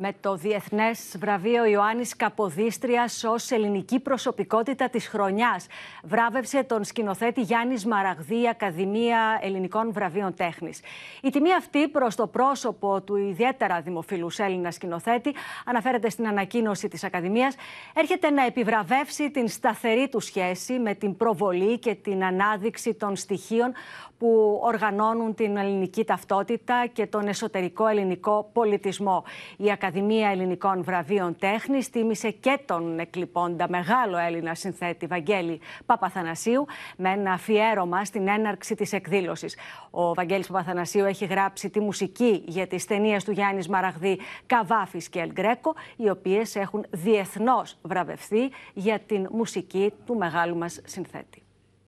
Με το Διεθνές Βραβείο Ιωάννης Καποδίστριας ως ελληνική προσωπικότητα της χρονιάς βράβευσε τον σκηνοθέτη Γιάννης Μαραγδί Ακαδημία Ελληνικών Βραβείων Τέχνης. Η τιμή αυτή προς το πρόσωπο του ιδιαίτερα δημοφιλούς Έλληνα σκηνοθέτη, αναφέρεται στην ανακοίνωση της Ακαδημίας, έρχεται να επιβραβεύσει την σταθερή του σχέση με την προβολή και την ανάδειξη των στοιχείων που οργανώνουν την ελληνική ταυτότητα και τον εσωτερικό ελληνικό πολιτισμό. Ακαδημία Ελληνικών Βραβείων Τέχνης τίμησε και τον εκλειπώντα μεγάλο Έλληνα συνθέτη Βαγγέλη Παπαθανασίου με ένα αφιέρωμα στην έναρξη της εκδήλωσης. Ο Βαγγέλης Παπαθανασίου έχει γράψει τη μουσική για τις ταινίες του Γιάννης Μαραγδί Καβάφης και Ελγκρέκο, οι οποίες έχουν διεθνώς βραβευθεί για την μουσική του μεγάλου μας συνθέτη.